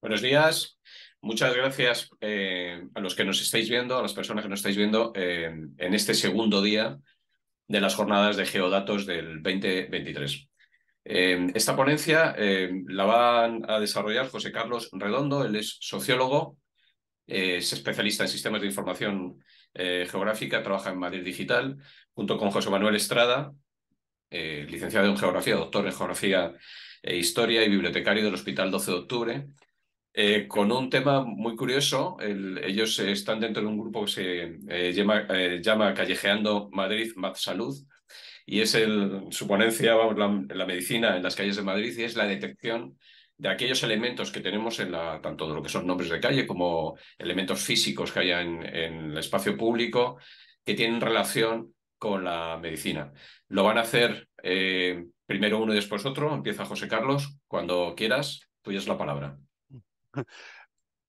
Buenos días. Muchas gracias eh, a los que nos estáis viendo, a las personas que nos estáis viendo eh, en este segundo día de las jornadas de geodatos del 2023. Eh, esta ponencia la van a desarrollar José Carlos Redondo, él es sociólogo, es especialista en sistemas de información geográfica, trabaja en Madrid Digital, junto con José Manuel Estrada, licenciado en Geografía, doctor en Geografía e Historia y bibliotecario del Hospital 12 de Octubre, eh, con un tema muy curioso. ellos están dentro de un grupo que se eh, eh, llama, Callejeando Madrid Más Salud y es el, su ponencia, vamos, la, medicina en las calles de Madrid y es la detección de aquellos elementos que tenemos en la, tanto de lo que son nombres de calle como elementos físicos que hay en, en el espacio público que tienen relación con la medicina. Lo van a hacer primero uno y después otro. Empieza José Carlos. Cuando quieras, tuya es la palabra.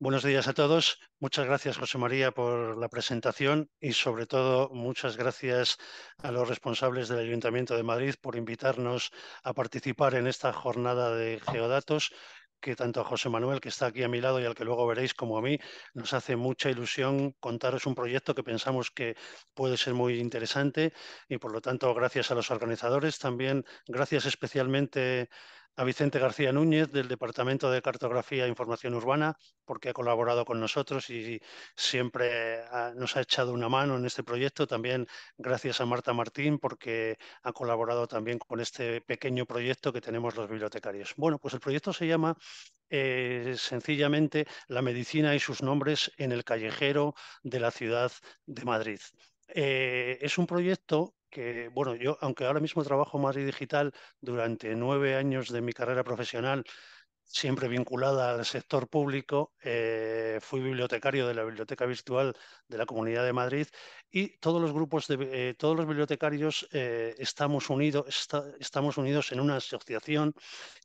Buenos días a todos. Muchas gracias, José María, por la presentación y, sobre todo, muchas gracias a los responsables del Ayuntamiento de Madrid por invitarnos a participar en esta jornada de geodatos que tanto a José Manuel, que está aquí a mi lado y al que luego veréis como a mí, nos hace mucha ilusión contaros un proyecto que pensamos que puede ser muy interesante y por lo tanto gracias a los organizadores, también gracias especialmente a Vicente García Núñez del Departamento de Cartografía e Información Urbana, porque ha colaborado con nosotros y siempre nos ha echado una mano en este proyecto. También gracias a Marta Martín, porque ha colaborado también con este pequeño proyecto que tenemos los bibliotecarios. Bueno, pues el proyecto se llama eh, sencillamente La medicina y sus nombres en el callejero de la ciudad de Madrid. Eh, es un proyecto que, bueno, yo, aunque ahora mismo trabajo más y digital, durante nueve años de mi carrera profesional siempre vinculada al sector público. Eh, fui bibliotecario de la Biblioteca Virtual de la Comunidad de Madrid y todos los grupos de eh, todos los bibliotecarios eh, estamos unidos estamos unidos en una asociación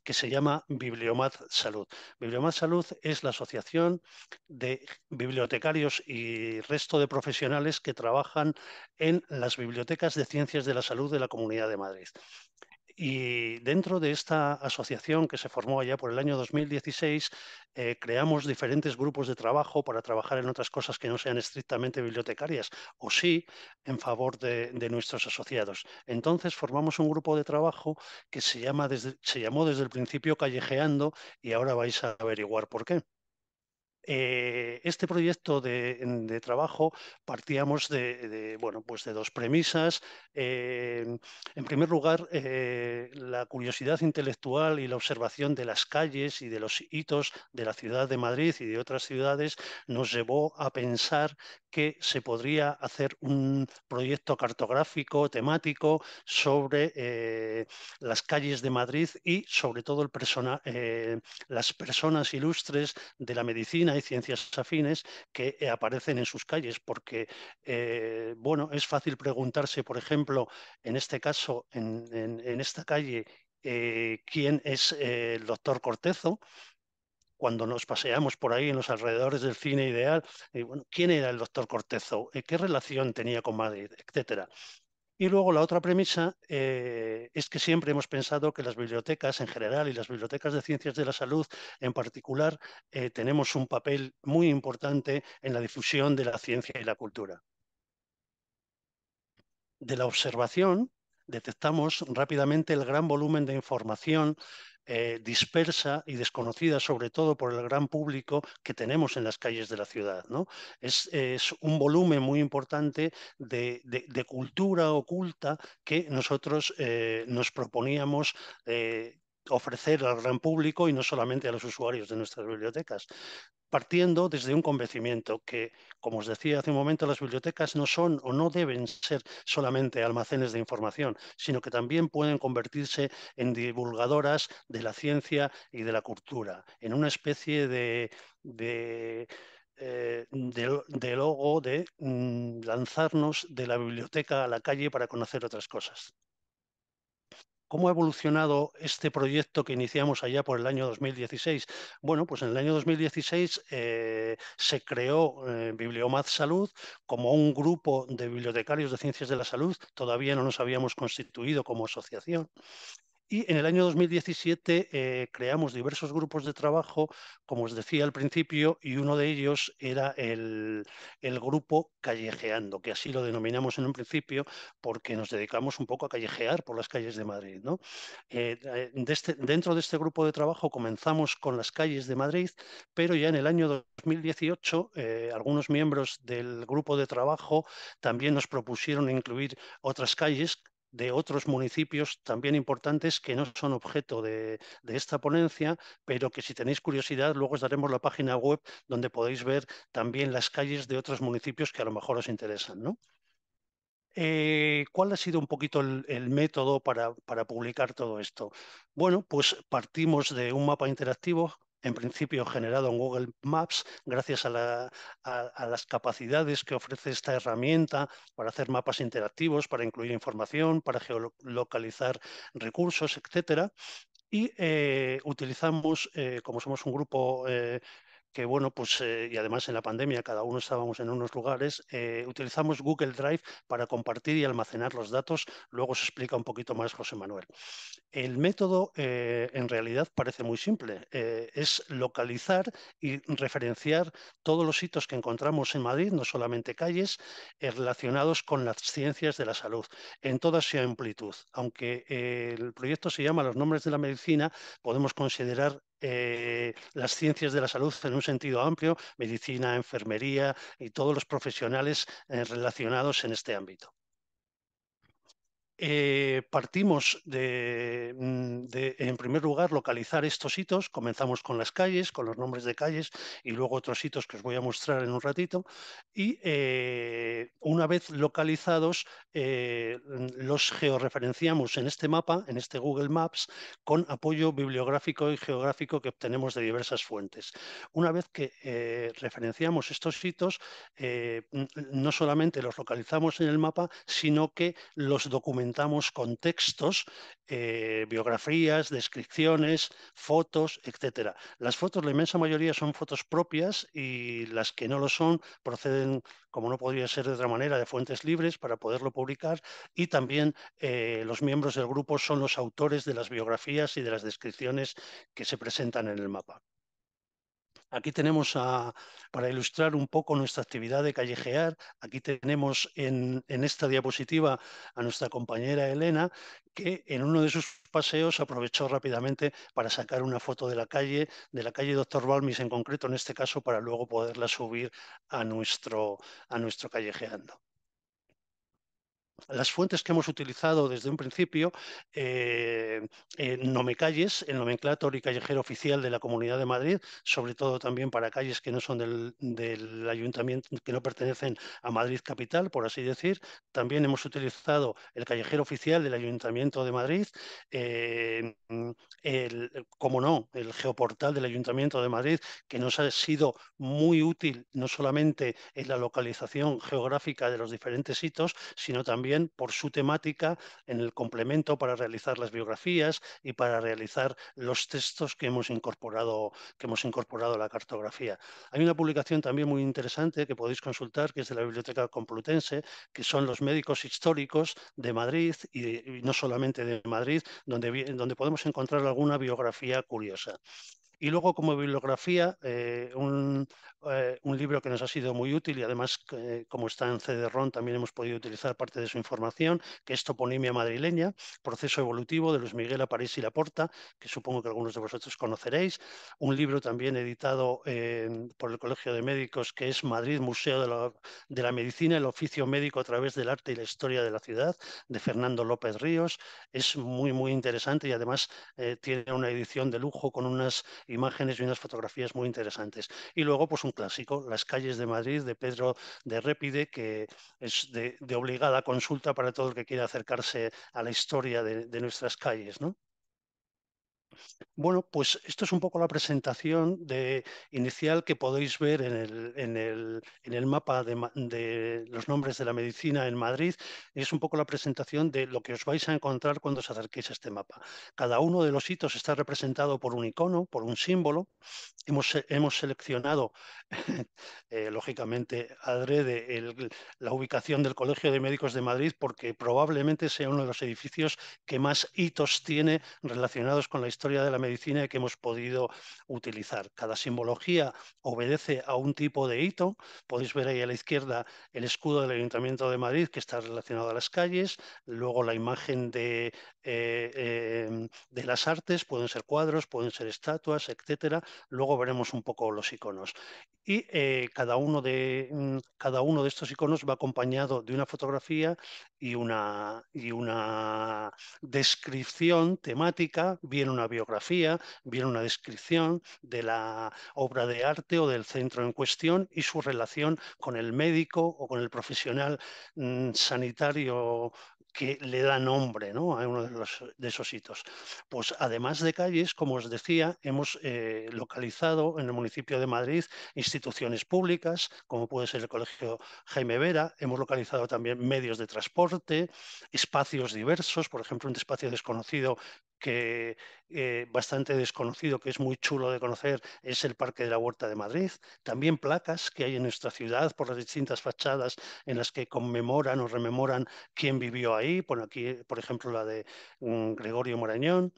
que se llama Bibliomad Salud. Bibliomad Salud es la asociación de bibliotecarios y resto de profesionales que trabajan en las bibliotecas de ciencias de la salud de la Comunidad de Madrid. Y dentro de esta asociación que se formó allá por el año 2016, eh, creamos diferentes grupos de trabajo para trabajar en otras cosas que no sean estrictamente bibliotecarias, o sí en favor de, nuestros asociados. Entonces formamos un grupo de trabajo que se, llama se llamó desde el principio Callejeando y ahora vais a averiguar por qué. Eh, este proyecto de, trabajo partíamos de, bueno, pues de dos premisas. Eh, en primer lugar, eh, la curiosidad intelectual y la observación de las calles y de los hitos de la ciudad de Madrid y de otras ciudades nos llevó a pensar que se podría hacer un proyecto cartográfico, temático, sobre las calles de Madrid y sobre todo las personas ilustres de la medicina hay ciencias afines que eh, aparecen en sus calles, porque eh, bueno, es fácil preguntarse, por ejemplo, en este caso, en, esta calle, eh, quién es el doctor Cortezo, cuando nos paseamos por ahí en los alrededores del cine ideal, ¿quién era el doctor Cortezo? ¿Qué relación tenía con Madrid? Etcétera. Y luego la otra premisa eh, es que siempre hemos pensado que las bibliotecas en general y las bibliotecas de ciencias de la salud en particular eh, tenemos un papel muy importante en la difusión de la ciencia y la cultura. De la observación detectamos rápidamente el gran volumen de información eh, dispersa y desconocida, sobre todo por el gran público que tenemos en las calles de la ciudad. ¿no? Es, un volumen muy importante de, cultura oculta que nosotros eh, nos proponíamos. Eh, ofrecer al gran público y no solamente a los usuarios de nuestras bibliotecas partiendo desde un convencimiento que, como os decía hace un momento, las bibliotecas no son o no deben ser solamente almacenes de información, sino que también pueden convertirse en divulgadoras de la ciencia y de la cultura, en una especie de, de, eh, logo de mm, lanzarnos de la biblioteca a la calle para conocer otras cosas. ¿Cómo ha evolucionado este proyecto que iniciamos allá por el año 2016? Bueno, pues en el año 2016 eh, se creó Bibliomaz eh, Bibliomad Salud como un grupo de bibliotecarios de ciencias de la salud. Todavía no nos habíamos constituido como asociación. Y en el año 2017 eh, creamos diversos grupos de trabajo, como os decía al principio, y uno de ellos era el, grupo Callejeando, que así lo denominamos en un principio porque nos dedicamos un poco a callejear por las calles de Madrid. Eh, eh, este, dentro de este grupo de trabajo comenzamos con las calles de Madrid, pero ya en el año 2018 algunos miembros del grupo de trabajo también nos propusieron incluir otras calles de otros municipios también importantes que no son objeto de, esta ponencia, pero que si tenéis curiosidad, luego os daremos la página web donde podéis ver también las calles de otros municipios que a lo mejor os interesan. ¿no? Eh, ¿Cuál ha sido un poquito el, método para, para, publicar todo esto? Bueno, pues partimos de un mapa interactivo en principio generado en Google Maps, gracias a, las capacidades que ofrece esta herramienta para hacer mapas interactivos, para incluir información, para geolocalizar recursos, etcétera y eh, utilizamos, eh, como somos un grupo eh, que bueno, pues eh, y además en la pandemia cada uno estábamos en unos lugares, eh, utilizamos Google Drive para compartir y almacenar los datos. Luego se explica un poquito más José Manuel. El método eh, en realidad parece muy simple. es localizar y referenciar todos los hitos que encontramos en Madrid, no solamente calles, relacionados con las ciencias de la salud, en toda su amplitud. Aunque el proyecto se llama Los Nombres de la Medicina, podemos considerar eh, las ciencias de la salud en un sentido amplio, medicina, enfermería y todos los profesionales eh, relacionados en este ámbito. Eh, partimos mm, de, en primer lugar, localizar estos hitos. Comenzamos con las calles, con los nombres de calles y luego otros hitos que os voy a mostrar en un ratito. Y eh, una vez localizados, eh, los georreferenciamos en este mapa, en este Google Maps, con apoyo bibliográfico y geográfico que obtenemos de diversas fuentes. Una vez que referenciamos estos hitos, no solamente los localizamos en el mapa, sino que los documentamos Presentamos contextos, eh, biografías, descripciones, fotos, etc. Las fotos, la inmensa mayoría son fotos propias y las que no lo son proceden, como no podría ser de otra manera, de fuentes libres para poderlo publicar y también eh, los miembros del grupo son los autores de las biografías y de las descripciones que se presentan en el mapa. Aquí tenemos, para ilustrar un poco nuestra actividad de callejear, aquí tenemos en, esta diapositiva a nuestra compañera Elena, que en uno de sus paseos aprovechó rápidamente para sacar una foto de la calle, de la calle Doctor Balmis en concreto, en este caso, para luego poderla subir a nuestro, a nuestro callejeando las fuentes que hemos utilizado desde un principio, eh, eh, No Me Calles, el nomenclator y callejero oficial de la Comunidad de Madrid, sobre todo también para calles que no son del, del, ayuntamiento, que no pertenecen a Madrid Capital, por así decir. También hemos utilizado el callejero oficial del Ayuntamiento de Madrid, eh, el, como no, el geoportal del Ayuntamiento de Madrid, que nos ha sido muy útil no solamente en la localización geográfica de los diferentes hitos, sino también por su temática en el complemento para realizar las biografías y para realizar los textos que hemos incorporado, que hemos incorporado a la cartografía. Hay una publicación también muy interesante que podéis consultar, que es de la Biblioteca Complutense, que son los médicos históricos de Madrid y, no solamente de Madrid, donde, donde podemos encontrar alguna biografía curiosa. Y luego como bibliografía, eh, eh, un, libro que nos ha sido muy útil y además eh, como está en cd también hemos podido utilizar parte de su información, que es Toponimia Madrileña, Proceso Evolutivo de Luis Miguel a París y Laporta, que supongo que algunos de vosotros conoceréis. Un libro también editado por el Colegio de Médicos que es Madrid, Museo de la, de la Medicina, el oficio médico a través del arte y la historia de la ciudad, de Fernando López Ríos. Es muy, muy interesante y además tiene una edición de lujo con unas imágenes y unas fotografías muy interesantes. Y luego, pues un clásico, Las calles de Madrid de Pedro de Répide, que es de, obligada consulta para todo el que quiera acercarse a la historia de, de nuestras calles. ¿no? Bueno, pues esto es un poco la presentación de, inicial que podéis ver en el, mapa de, los nombres de la medicina en Madrid. Es un poco la presentación de lo que os vais a encontrar cuando os acerquéis a este mapa. Cada uno de los hitos está representado por un icono, por un símbolo. Hemos, seleccionado, eh, lógicamente, adrede la ubicación del Colegio de Médicos de Madrid porque probablemente sea uno de los edificios que más hitos tiene relacionados con la historia de la medicina que hemos podido utilizar. Cada simbología obedece a un tipo de hito. Podéis ver ahí a la izquierda el escudo del Ayuntamiento de Madrid que está relacionado a las calles, luego la imagen de, eh, em, de las artes, pueden ser cuadros, pueden ser estatuas, etcétera. Luego veremos un poco los iconos y eh, cada, uno de, mm, cada uno de estos iconos va acompañado de una fotografía y una, y una descripción temática, bien una biografía, bien una descripción de la obra de arte o del centro en cuestión y su relación con el médico o con el profesional mm, sanitario que le da nombre ¿no? a uno de, esos hitos. Pues además de calles, como os decía, hemos eh, localizado en el municipio de Madrid instituciones públicas, como puede ser el Colegio Jaime Vera, hemos localizado también medios de transporte, espacios diversos, por ejemplo, un espacio desconocido que eh, bastante desconocido, que es muy chulo de conocer, es el Parque de la Huerta de Madrid. También placas que hay en nuestra ciudad por las distintas fachadas en las que conmemoran o rememoran quién vivió ahí. Por aquí, por ejemplo, la de mm, Gregorio Morañón.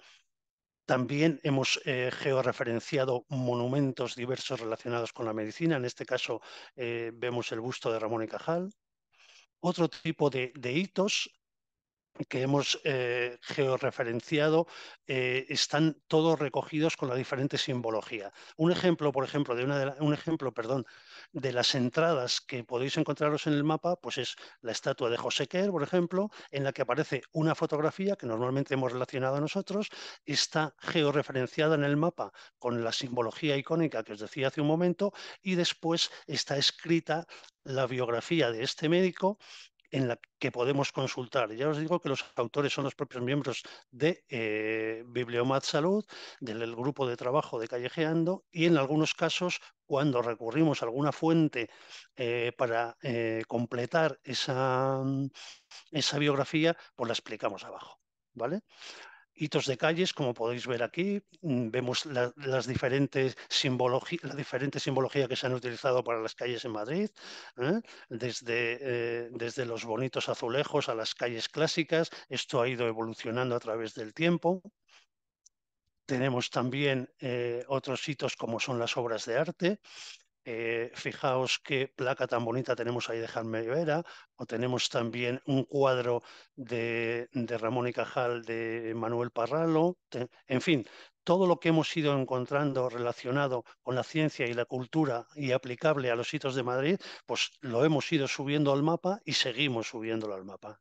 También hemos eh, georreferenciado monumentos diversos relacionados con la medicina. En este caso eh, vemos el busto de Ramón y Cajal. Otro tipo de hitos que hemos eh, georreferenciado eh, están todos recogidos con la diferente simbología. Un ejemplo, por ejemplo, de, una de un ejemplo, perdón, de las entradas que podéis encontraros en el mapa, pues es la estatua de José Kerr, por ejemplo, en la que aparece una fotografía que normalmente hemos relacionado a nosotros, está georreferenciada en el mapa con la simbología icónica que os decía hace un momento y después está escrita la biografía de este médico en la que podemos consultar. Ya os digo que los autores son los propios miembros de eh, Salud, del grupo de trabajo de Callejeando, y en algunos casos, cuando recurrimos a alguna fuente eh, para eh, completar esa, esa biografía, pues la explicamos abajo. ¿Vale? hitos de calles, como podéis ver aquí. Mm, vemos la, las diferentes diferente simbología que se han utilizado para las calles en Madrid, ¿eh? desde, eh, desde los bonitos azulejos a las calles clásicas. Esto ha ido evolucionando a través del tiempo. Tenemos también eh, otros hitos como son las obras de arte. Eh, fijaos qué placa tan bonita tenemos ahí de Jaime Rivera, o tenemos también un cuadro de, Ramón y Cajal de Manuel Parralo, en fin, todo lo que hemos ido encontrando relacionado con la ciencia y la cultura y aplicable a los hitos de Madrid, pues lo hemos ido subiendo al mapa y seguimos subiéndolo al mapa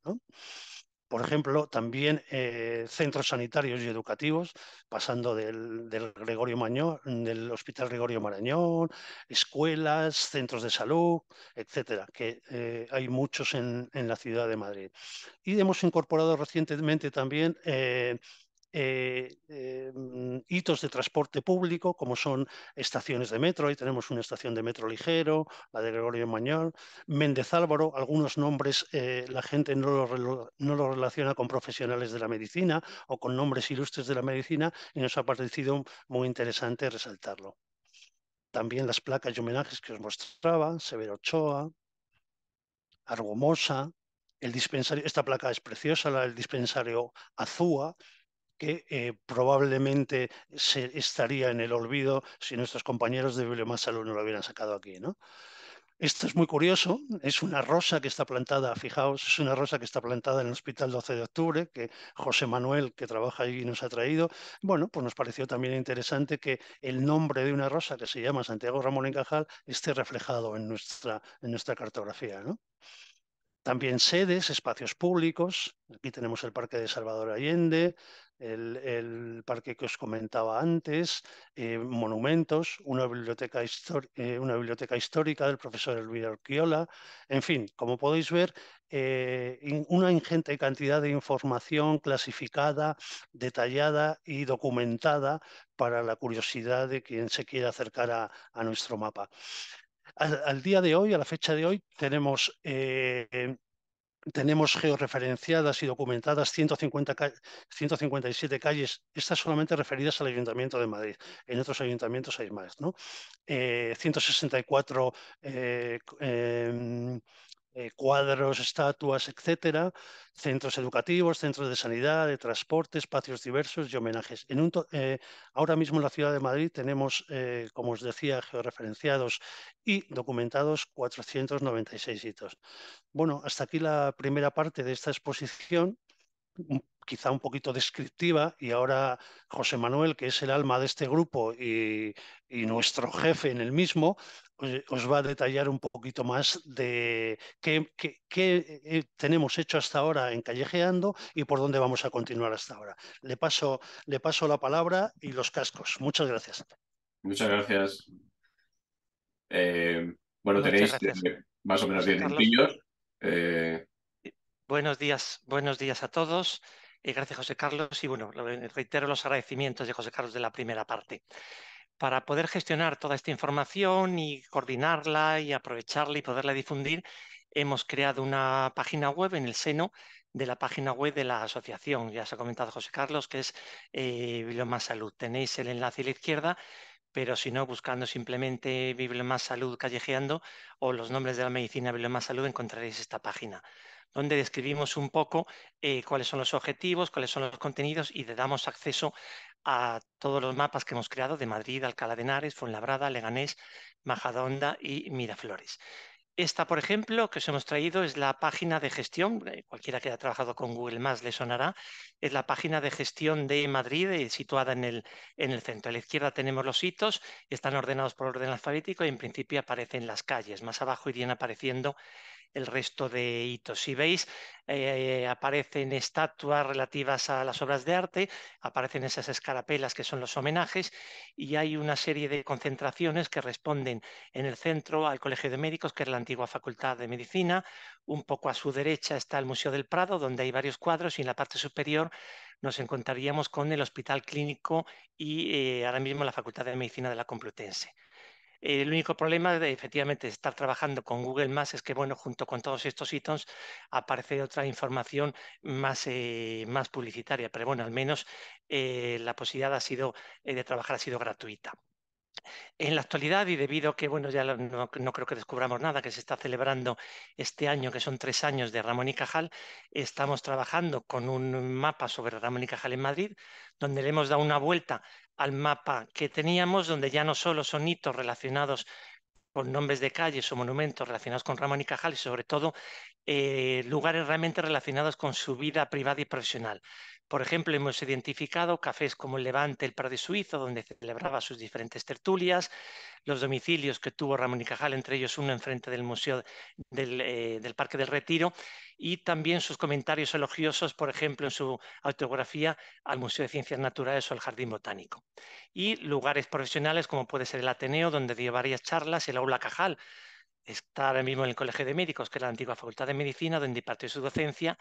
por ejemplo, también eh, centros sanitarios y educativos, pasando del, Gregorio Mañón, del Hospital Gregorio Marañón, escuelas, centros de salud, etcétera, que eh, hay muchos en, la ciudad de Madrid. Y hemos incorporado recientemente también eh, eh, eh, mm, hitos de transporte público, como son estaciones de metro, ahí tenemos una estación de metro ligero, la de Gregorio Mañol, Méndez Álvaro, algunos nombres eh, la gente no los lo relaciona con profesionales de la medicina o con nombres ilustres de la medicina y nos ha parecido muy interesante resaltarlo. También las placas y homenajes que os mostraba, Severo Ochoa, Argomosa, el dispensario, esta placa es preciosa, la del dispensario Azúa, que eh, probablemente estaría en el olvido si nuestros compañeros de Salud no lo hubieran sacado aquí, ¿no? Esto es muy curioso, es una rosa que está plantada, fijaos, es una rosa que está plantada en el Hospital 12 de Octubre, que José Manuel, que trabaja allí, nos ha traído. Bueno, pues nos pareció también interesante que el nombre de una rosa que se llama Santiago Ramón Cajal esté reflejado en nuestra, en nuestra cartografía, ¿no? También sedes, espacios públicos. Aquí tenemos el Parque de Salvador Allende, el, parque que os comentaba antes, eh, monumentos, eh, una biblioteca, histórica del profesor Elvira Urquiola. En fin, como podéis ver, eh, una ingente cantidad de información clasificada, detallada y documentada para la curiosidad de quien se quiera acercar a nuestro mapa. Al, día de hoy, a la fecha de hoy, tenemos, eh, eh tenemos georreferenciadas y documentadas 150 157 calles, estas solamente referidas al Ayuntamiento de Madrid. En otros ayuntamientos hay más, ¿no? 164 eh, eh em, eh, cuadros, estatuas, etcétera, centros educativos, centros de sanidad, de transporte, espacios diversos y homenajes. En un eh, ahora mismo en la ciudad de Madrid tenemos, eh, como os decía, georreferenciados y documentados 496 hitos. Bueno, hasta aquí la primera parte de esta exposición quizá un poquito descriptiva y ahora José Manuel, que es el alma de este grupo y, nuestro jefe en el mismo, eh, os va a detallar un poquito más de qué, qué, eh, tenemos hecho hasta ahora en Callejeando y por dónde vamos a continuar hasta ahora. Le paso, le paso la palabra y los cascos. Muchas gracias. Muchas gracias. Eh, bueno, tenéis más o menos 10 minutillos. Buenos días, buenos días a todos. gracias, José Carlos. Y bueno, reitero los agradecimientos de José Carlos de la primera parte para poder gestionar toda esta información y coordinarla y aprovecharla y poderla difundir, hemos creado una página web en el seno de la página web de la asociación. Ya se ha comentado José Carlos, que es eh, Salud. Tenéis el enlace a la izquierda, pero si no, buscando simplemente más Salud callejeando o los nombres de la medicina más Salud, encontraréis esta página donde describimos un poco eh, cuáles son los objetivos, cuáles son los contenidos y le damos acceso a todos los mapas que hemos creado de Madrid, Alcalá de Henares, Fuenlabrada, Leganés, ...Majadonda y Miraflores. Esta, por ejemplo, que os hemos traído es la página de gestión, eh, cualquiera que haya trabajado con Google más le sonará, es la página de gestión de Madrid eh, situada en el, en el, centro. A la izquierda tenemos los hitos, están ordenados por orden alfabético y en principio aparecen las calles. Más abajo irían apareciendo el resto de hitos. Si veis, eh, aparecen estatuas relativas a las obras de arte, aparecen esas escarapelas que son los homenajes y hay una serie de concentraciones que responden en el centro al Colegio de Médicos, que es la antigua Facultad de Medicina. Un poco a su derecha está el Museo del Prado, donde hay varios cuadros y en la parte superior nos encontraríamos con el Hospital Clínico y eh, ahora mismo la Facultad de Medicina de la Complutense. El único problema de efectivamente estar trabajando con Google Maps es que, bueno, junto con todos estos ítems aparece otra información más, eh, más publicitaria, pero bueno, al menos eh, la posibilidad ha sido, eh, de trabajar ha sido gratuita. En la actualidad, y debido a que bueno, ya no, no, creo que descubramos nada, que se está celebrando este año, que son tres años de Ramón y Cajal, estamos trabajando con un mapa sobre Ramón y Cajal en Madrid, donde le hemos dado una vuelta al mapa que teníamos, donde ya no solo son hitos relacionados con nombres de calles o monumentos relacionados con Ramón y Cajal y sobre todo eh, lugares realmente relacionados con su vida privada y profesional, por ejemplo, hemos identificado cafés como el Levante, el de Suizo, donde celebraba sus diferentes tertulias, los domicilios que tuvo Ramón y Cajal, entre ellos uno enfrente del Museo del, eh, del Parque del Retiro, y también sus comentarios elogiosos, por ejemplo, en su autobiografía al Museo de Ciencias Naturales o al Jardín Botánico. Y lugares profesionales como puede ser el Ateneo, donde dio varias charlas, el Aula Cajal, está ahora mismo en el Colegio de Médicos, que es la antigua Facultad de Medicina, donde impartió su docencia,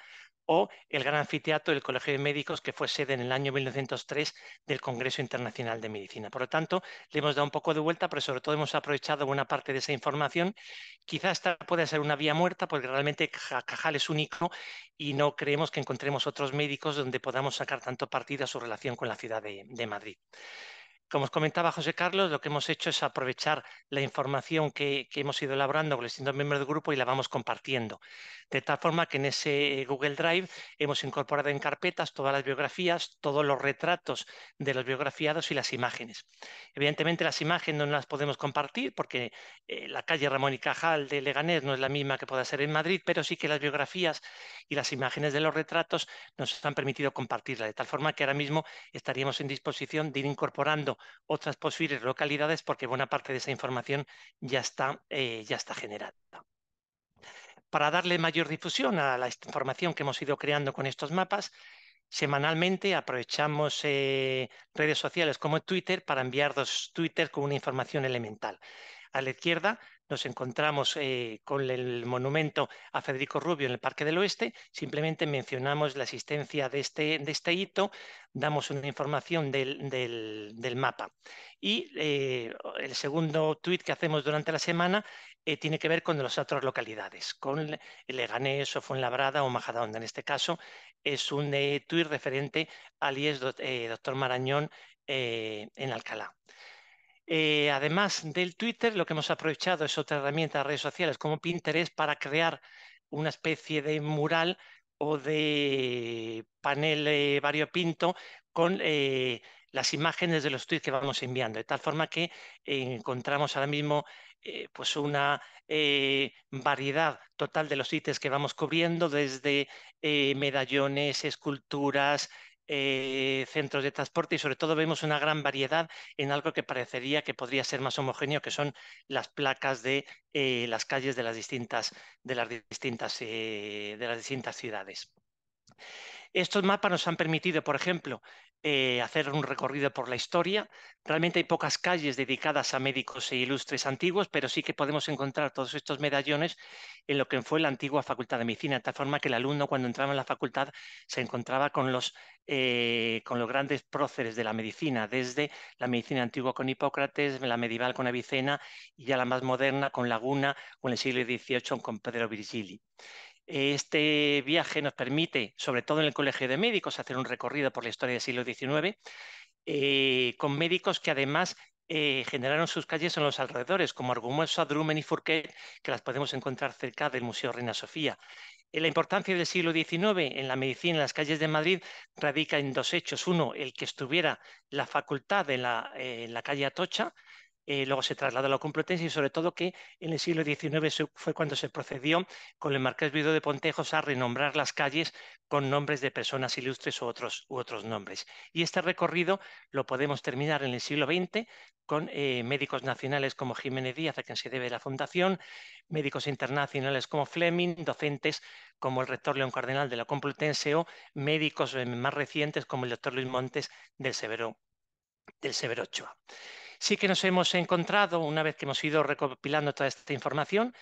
o el gran anfiteatro del Colegio de Médicos, que fue sede en el año 1903 del Congreso Internacional de Medicina. Por lo tanto, le hemos dado un poco de vuelta, pero sobre todo hemos aprovechado buena parte de esa información. Quizás esta pueda ser una vía muerta, porque realmente Cajal es único y no creemos que encontremos otros médicos donde podamos sacar tanto partido a su relación con la ciudad de Madrid. Como os comentaba José Carlos, lo que hemos hecho es aprovechar la información que, hemos ido elaborando con los distintos miembros del grupo y la vamos compartiendo. De tal forma que en ese Google Drive hemos incorporado en carpetas todas las biografías, todos los retratos de los biografiados y las imágenes. Evidentemente las imágenes no las podemos compartir porque eh, la calle Ramón y Cajal de Leganés no es la misma que pueda ser en Madrid, pero sí que las biografías y las imágenes de los retratos nos han permitido compartirlas, de tal forma que ahora mismo estaríamos en disposición de ir incorporando otras posibles localidades porque buena parte de esa información ya está, eh, ya está generada. Para darle mayor difusión a la información que hemos ido creando con estos mapas, semanalmente aprovechamos eh, redes sociales como Twitter para enviar dos Twitter con una información elemental. A la izquierda nos encontramos eh, con el monumento a Federico Rubio en el Parque del Oeste, simplemente mencionamos la existencia de este, este hito, damos una información del, del, mapa. Y eh, el segundo tuit que hacemos durante la semana eh, tiene que ver con las otras localidades, con Leganés o Fuenlabrada o Majadahonda. En este caso es un tuit referente al IES doctor Marañón en Alcalá. Eh, además del Twitter, lo que hemos aprovechado es otra herramienta de redes sociales como Pinterest para crear una especie de mural o de panel eh, variopinto con eh, las imágenes de los tweets que vamos enviando, de tal forma que encontramos ahora mismo pues una variedad total de los ítems que vamos cubriendo, desde medallones, esculturas, eh, centros de transporte y sobre todo vemos una gran variedad en algo que parecería que podría ser más homogéneo, que son las placas de eh, las calles de las distintas, de las distintas, eh, de las distintas ciudades. Estos mapas nos han permitido, por ejemplo, eh, hacer un recorrido por la historia. Realmente hay pocas calles dedicadas a médicos e ilustres antiguos, pero sí que podemos encontrar todos estos medallones en lo que fue la antigua Facultad de Medicina, de tal forma que el alumno cuando entraba en la facultad se encontraba con los, eh, con los grandes próceres de la medicina, desde la medicina antigua con Hipócrates, la medieval con Avicena y ya la más moderna con Laguna o en el siglo XVIII con Pedro Virgili. Este viaje nos permite, sobre todo en el Colegio de Médicos, hacer un recorrido por la historia del siglo XIX, eh, con médicos que además eh, generaron sus calles en los alrededores, como Argumosa, Drumen y Fourquet, que las podemos encontrar cerca del Museo Reina Sofía. Eh, la importancia del siglo XIX en la medicina en las calles de Madrid radica en dos hechos. Uno, el que estuviera la facultad en la calle Atocha, eh, luego se trasladó a la Complutense y sobre todo que en el siglo XIX fue cuando se procedió con el marqués Vido de Pontejos a renombrar las calles con nombres de personas ilustres u otros, nombres. Y este recorrido lo podemos terminar en el siglo XX con eh, médicos nacionales como Jiménez Díaz, a quien se debe la fundación, médicos internacionales como Fleming, docentes como el rector León Cardenal de la Complutense o médicos eh, más recientes como el doctor Luis Montes del Severo, del Severo Ochoa. Sí que nos hemos encontrado, una vez que hemos ido recopilando toda esta información,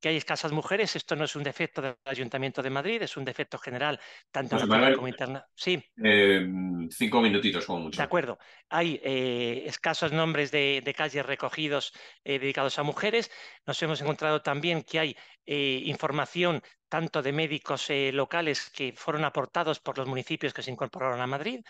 que hay escasas mujeres. Esto no es un defecto del Ayuntamiento de Madrid, es un defecto general, tanto nacional como internacional. Sí. Em, cinco minutitos, como mucho. De acuerdo. Hay eh, escasos nombres de, calles recogidos eh, dedicados a mujeres. Nos hemos encontrado también que hay eh, información tanto de médicos locales que fueron aportados por los municipios que se incorporaron a Madrid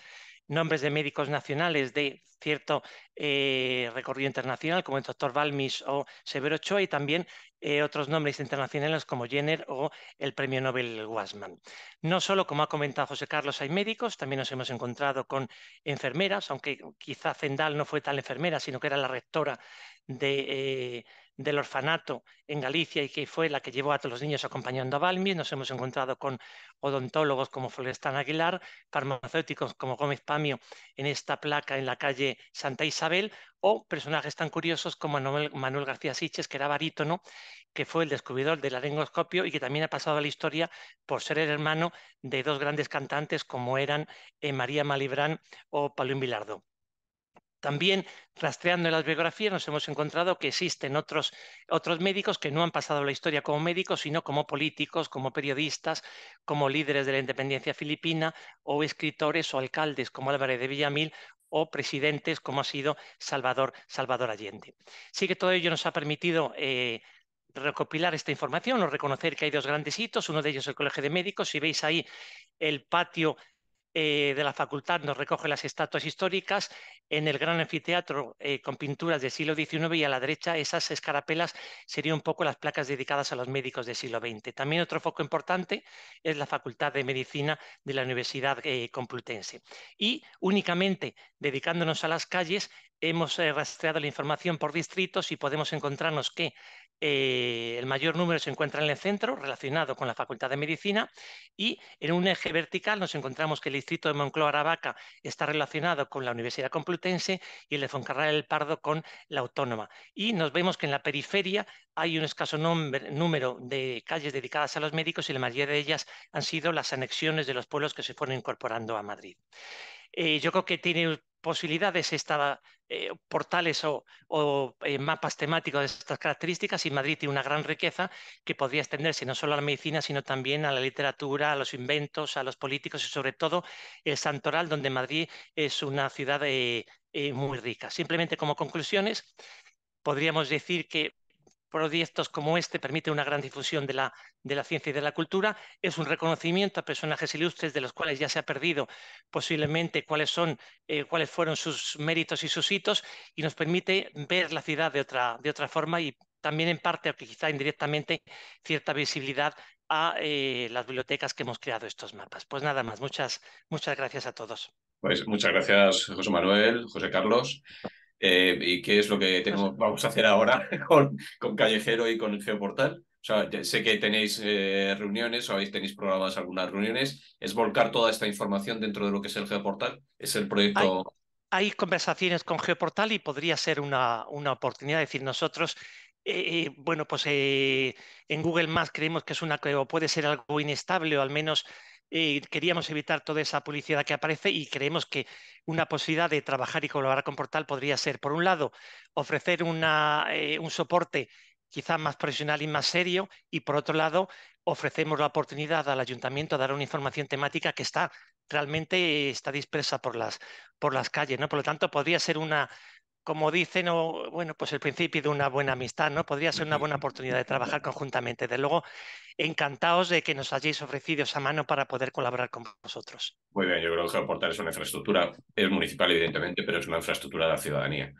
nombres de médicos nacionales de cierto eh, recorrido internacional, como el doctor Balmis o Severo Ochoa, y también eh, otros nombres internacionales como Jenner o el premio Nobel Wasman. No solo, como ha comentado José Carlos, hay médicos, también nos hemos encontrado con enfermeras, aunque quizá Zendal no fue tal enfermera, sino que era la rectora eh, del orfanato en Galicia y que fue la que llevó a todos los niños acompañando a Balmis. Nos hemos encontrado con odontólogos como Florestan Aguilar, farmacéuticos como Gómez Pamio en esta placa en la calle Santa Isabel, o personajes tan curiosos como Manuel, García Siches, que era barítono, que fue el descubridor del laringoscopio y que también ha pasado a la historia por ser el hermano de dos grandes cantantes como eran eh, María Malibrán o Paulín Vilardo. También rastreando en las biografías nos hemos encontrado que existen otros, otros médicos que no han pasado la historia como médicos, sino como políticos, como periodistas, como líderes de la independencia filipina o escritores o alcaldes como Álvarez de Villamil o presidentes como ha sido Salvador, Salvador Allende. Sí que todo ello nos ha permitido eh, recopilar esta información o reconocer que hay dos grandes hitos, uno de ellos el Colegio de Médicos, si veis ahí el patio eh, de la facultad nos recoge las estatuas históricas en el gran anfiteatro eh, con pinturas del siglo XIX y a la derecha esas escarapelas serían un poco las placas dedicadas a los médicos del siglo XX. También otro foco importante es la Facultad de Medicina de la Universidad eh, Complutense. Y únicamente dedicándonos a las calles, hemos rastreado la información por distritos y podemos encontrarnos que eh, el mayor número se encuentra en el centro, relacionado con la Facultad de Medicina, y en un eje vertical nos encontramos que el distrito de Moncloa-Aravaca está relacionado con la Universidad Complutense y el de Foncarral del Pardo con la Autónoma. Y nos vemos que en la periferia hay un escaso número de calles dedicadas a los médicos y la mayoría de ellas han sido las anexiones de los pueblos que se fueron incorporando a Madrid. Eh, yo creo que tiene posibilidades de eh, portales o, eh, mapas temáticos de estas características y Madrid tiene una gran riqueza que podría extenderse no solo a la medicina, sino también a la literatura, a los inventos, a los políticos y sobre todo el santoral, donde Madrid es una ciudad eh, muy rica. Simplemente como conclusiones, podríamos decir que proyectos como este permiten una gran difusión de la, de la, ciencia y de la cultura. Es un reconocimiento a personajes ilustres de los cuales ya se ha perdido posiblemente cuáles, son, eh, cuáles fueron sus méritos y sus hitos y nos permite ver la ciudad de otra, de otra forma y también en parte, o quizá indirectamente, cierta visibilidad a eh, las bibliotecas que hemos creado estos mapas. Pues nada más, muchas, muchas gracias a todos. Pues muchas gracias, José Manuel, José Carlos. Eh, y qué es lo que vamos a hacer ahora con, Callejero y con el Geoportal. O sea, sé que tenéis eh, reuniones o tenéis programadas algunas reuniones. ¿Es volcar toda esta información dentro de lo que es el Geoportal? ¿Es el proyecto...? Hay, conversaciones con Geoportal y podría ser una, una oportunidad. Es decir, nosotros eh, bueno, pues en Google Maps creemos que es una que puede ser algo inestable o al menos queríamos evitar toda esa publicidad que aparece y creemos que una posibilidad de trabajar y colaborar con Portal podría ser, por un lado, ofrecer una, eh, un soporte quizás más profesional y más serio, y por otro lado, ofrecemos la oportunidad al ayuntamiento de dar una información temática que está realmente eh, está dispersa por las, por las calles. ¿no? Por lo tanto, podría ser una, como dicen, bueno, pues el principio de una buena amistad, ¿no? Podría ser una buena oportunidad de trabajar conjuntamente. De luego, encantados de que nos hayáis ofrecido esa mano para poder colaborar con vosotros. Muy bien, yo creo que Geoportal es una infraestructura, es municipal evidentemente, pero es una infraestructura de la ciudadanía.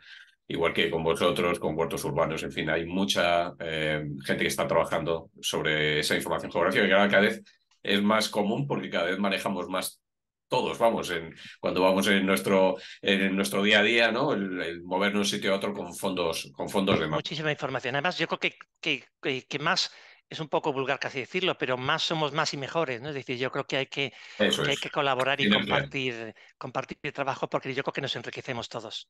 Igual que con vosotros, con huertos urbanos, en fin, hay mucha eh, gente que está trabajando sobre esa información geográfica que cada vez es más común porque cada vez manejamos más todos, vamos, en, cuando vamos en nuestro, en nuestro día a día, ¿no? El, movernos de un sitio a otro con fondos, con fondos de más. Muchísima información. Además, yo creo que, que, más es un poco vulgar casi decirlo, pero más somos más y mejores, ¿no? Es decir, yo creo que hay que, hay que colaborar y compartir, compartir el trabajo porque yo creo que nos enriquecemos todos.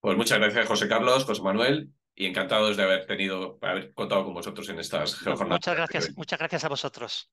Pues muchas gracias, José Carlos, José Manuel, y encantados de haber tenido, haber contado con vosotros en estas jornadas. Muchas gracias, muchas gracias a vosotros.